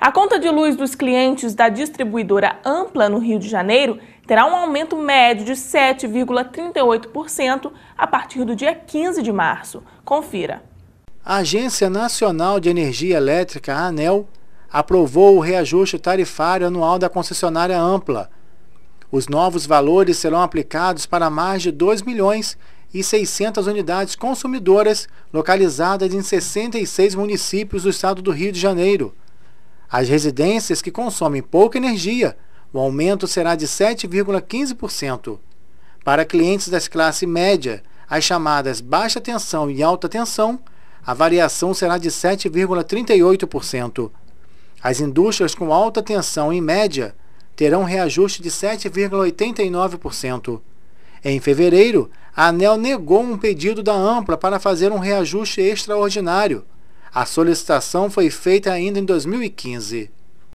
A conta de luz dos clientes da distribuidora Ampla no Rio de Janeiro terá um aumento médio de 7,38% a partir do dia 15 de março. Confira. A Agência Nacional de Energia Elétrica, ANEL, aprovou o reajuste tarifário anual da concessionária Ampla. Os novos valores serão aplicados para mais de 2 milhões e 600 unidades consumidoras localizadas em 66 municípios do estado do Rio de Janeiro. As residências que consomem pouca energia, o aumento será de 7,15%. Para clientes das classes média, as chamadas baixa tensão e alta tensão, a variação será de 7,38%. As indústrias com alta tensão em média terão reajuste de 7,89%. Em fevereiro, a ANEL negou um pedido da AMPLA para fazer um reajuste extraordinário. A solicitação foi feita ainda em 2015.